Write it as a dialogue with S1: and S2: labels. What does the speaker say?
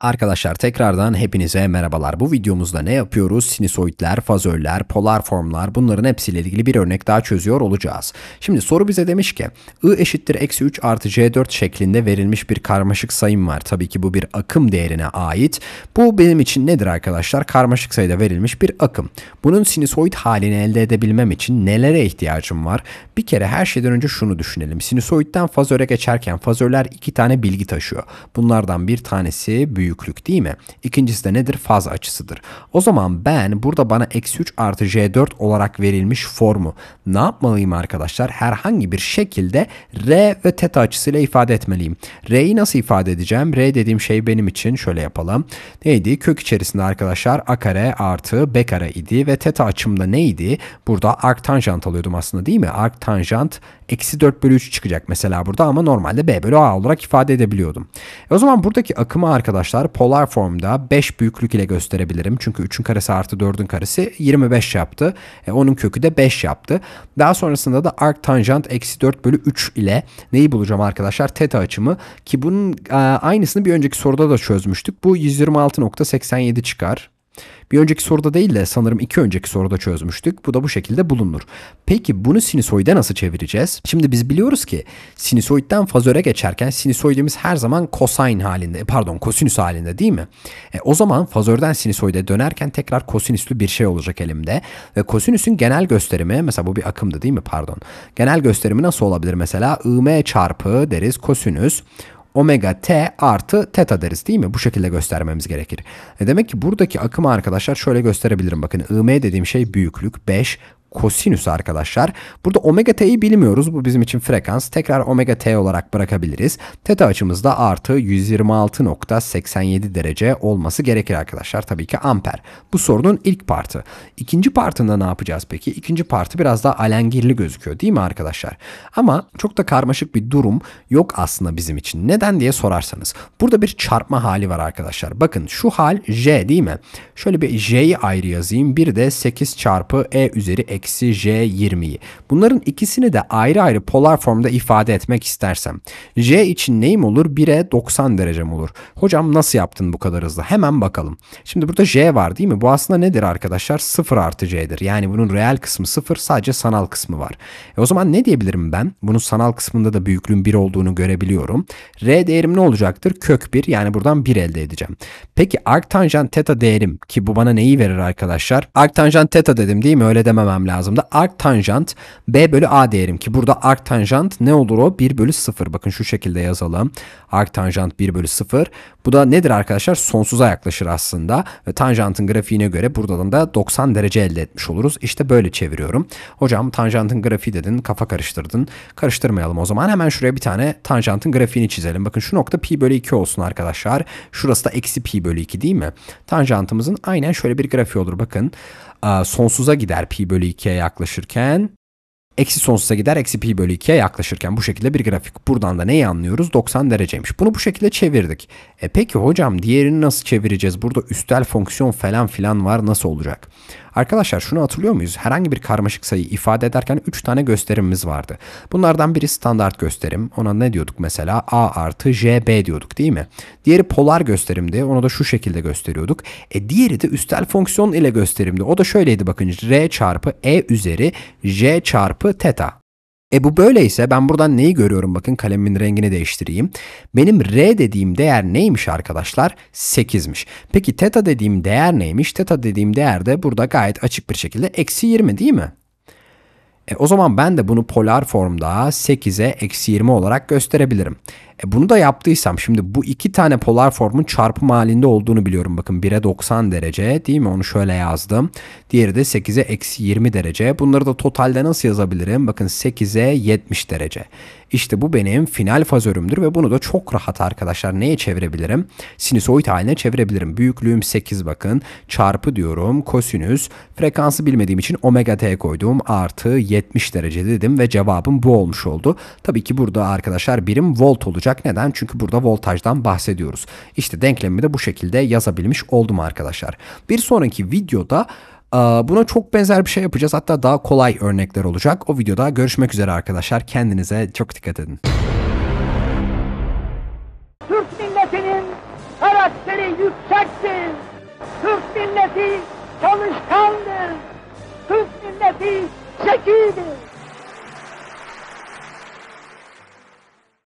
S1: Arkadaşlar tekrardan hepinize merhabalar. Bu videomuzda ne yapıyoruz? Sinüsoidler, fazörler, polar formlar bunların hepsiyle ilgili bir örnek daha çözüyor olacağız. Şimdi soru bize demiş ki I eşittir eksi 3 artı C4 şeklinde verilmiş bir karmaşık sayım var. Tabii ki bu bir akım değerine ait. Bu benim için nedir arkadaşlar? Karmaşık sayıda verilmiş bir akım. Bunun sinüsoid halini elde edebilmem için nelere ihtiyacım var? Bir kere her şeyden önce şunu düşünelim. Sinüsoidden fazöre geçerken fazörler iki tane bilgi taşıyor. Bunlardan bir tanesi büyük büyüklük değil mi? İkincisi de nedir? Faz açısıdır. O zaman ben burada bana eksi 3 artı J4 olarak verilmiş formu ne yapmalıyım arkadaşlar? Herhangi bir şekilde R ve teta açısıyla ifade etmeliyim. R'yi nasıl ifade edeceğim? R dediğim şey benim için şöyle yapalım. Neydi? Kök içerisinde arkadaşlar A kare artı B kare idi ve teta açımda neydi? Burada arktanjant alıyordum aslında değil mi? Arktanjant eksi 4 bölü 3 çıkacak mesela burada ama normalde B bölü A olarak ifade edebiliyordum. E o zaman buradaki akımı arkadaşlar tutar polar formda 5 büyüklük ile gösterebilirim. Çünkü 3'ün karesi artı 4'ün karesi 25 yaptı. E, onun kökü de 5 yaptı. Daha sonrasında da arc tanjant eksi 4 bölü 3 ile neyi bulacağım arkadaşlar? Teta açımı ki bunun e, aynısını bir önceki soruda da çözmüştük. Bu 126.87 çıkar. Bir önceki soruda değil de sanırım iki önceki soruda çözmüştük. Bu da bu şekilde bulunur. Peki bunu sinüsoide nasıl çevireceğiz? Şimdi biz biliyoruz ki sinüsoidden fazöre geçerken sinüsoidimiz her zaman kosayn halinde pardon kosinüs halinde değil mi? E, o zaman fazörden sinüsoide dönerken tekrar kosinüslü bir şey olacak elimde. Ve kosinüsün genel gösterimi mesela bu bir akımdı değil mi pardon. Genel gösterimi nasıl olabilir mesela? IM çarpı deriz kosinüs omega t artı teta deriz değil mi? Bu şekilde göstermemiz gerekir. E demek ki buradaki akımı arkadaşlar şöyle gösterebilirim. Bakın im e dediğim şey büyüklük 5 kosinüs arkadaşlar. Burada omega t'yi bilmiyoruz. Bu bizim için frekans. Tekrar omega t olarak bırakabiliriz. Teta açımızda artı 126.87 derece olması gerekir arkadaşlar. Tabii ki amper. Bu sorunun ilk partı. İkinci partında ne yapacağız peki? İkinci partı biraz daha alengirli gözüküyor değil mi arkadaşlar? Ama çok da karmaşık bir durum yok aslında bizim için. Neden diye sorarsanız. Burada bir çarpma hali var arkadaşlar. Bakın şu hal j değil mi? Şöyle bir j'yi ayrı yazayım. Bir de 8 çarpı e üzeri eksi J20'yi. Bunların ikisini de ayrı ayrı polar formda ifade etmek istersem. J için neyim olur? 1'e 90 derecem olur. Hocam nasıl yaptın bu kadar hızlı? Hemen bakalım. Şimdi burada J var değil mi? Bu aslında nedir arkadaşlar? 0 artı C'dir. Yani bunun reel kısmı 0 sadece sanal kısmı var. E o zaman ne diyebilirim ben? Bunun sanal kısmında da büyüklüğün 1 olduğunu görebiliyorum. R değerim ne olacaktır? Kök 1 yani buradan 1 elde edeceğim. Peki arktanjant teta değerim ki bu bana neyi verir arkadaşlar? Arktanjant teta dedim değil mi? Öyle dememem lazımdı. Arktanjant B bölü A diyelim ki burada arktanjant ne olur o? 1 bölü 0. Bakın şu şekilde yazalım. Arktanjant 1 bölü 0. Bu da nedir arkadaşlar? Sonsuza yaklaşır aslında. Ve tanjantın grafiğine göre buradan da 90 derece elde etmiş oluruz. İşte böyle çeviriyorum. Hocam tanjantın grafiği dedin kafa karıştırdın. Karıştırmayalım o zaman. Hemen şuraya bir tane tanjantın grafiğini çizelim. Bakın şu nokta pi bölü 2 olsun arkadaşlar. Şurası da eksi pi bölü 2 değil mi? Tanjantımızın aynen şöyle bir grafiği olur. Bakın sonsuza gider pi bölü 2'ye yaklaşırken eksi sonsuza gider eksi pi bölü 2'ye yaklaşırken bu şekilde bir grafik. Buradan da neyi anlıyoruz? 90 dereceymiş. Bunu bu şekilde çevirdik. E peki hocam diğerini nasıl çevireceğiz? Burada üstel fonksiyon falan filan var nasıl olacak? Arkadaşlar şunu hatırlıyor muyuz? Herhangi bir karmaşık sayı ifade ederken 3 tane gösterimimiz vardı. Bunlardan biri standart gösterim. Ona ne diyorduk mesela? A artı JB diyorduk değil mi? Diğeri polar gösterimdi. Onu da şu şekilde gösteriyorduk. E diğeri de üstel fonksiyon ile gösterimdi. O da şöyleydi bakın. R çarpı E üzeri J çarpı teta. E bu böyleyse ben buradan neyi görüyorum? Bakın kalemin rengini değiştireyim. Benim R dediğim değer neymiş arkadaşlar? 8'miş. Peki teta dediğim değer neymiş? Teta dediğim değer de burada gayet açık bir şekilde eksi 20 değil mi? E o zaman ben de bunu polar formda 8'e eksi 20 olarak gösterebilirim. E bunu da yaptıysam şimdi bu iki tane polar formun çarpım halinde olduğunu biliyorum. Bakın 1'e 90 derece değil mi? Onu şöyle yazdım. Diğeri de 8'e eksi 20 derece. Bunları da totalde nasıl yazabilirim? Bakın 8'e 70 derece. İşte bu benim final fazörümdür ve bunu da çok rahat arkadaşlar neye çevirebilirim? Sinüsoid haline çevirebilirim. Büyüklüğüm 8 bakın. Çarpı diyorum kosinüs. Frekansı bilmediğim için omega t koydum. Artı 70 derece dedim ve cevabım bu olmuş oldu. Tabii ki burada arkadaşlar birim volt olacak olacak. Neden? Çünkü burada voltajdan bahsediyoruz. İşte denklemi de bu şekilde yazabilmiş oldum arkadaşlar. Bir sonraki videoda e, Buna çok benzer bir şey yapacağız. Hatta daha kolay örnekler olacak. O videoda görüşmek üzere arkadaşlar. Kendinize çok dikkat edin. Türk milletinin karakteri yüksektir. Türk milleti çalışkandır. Türk milleti zekidir.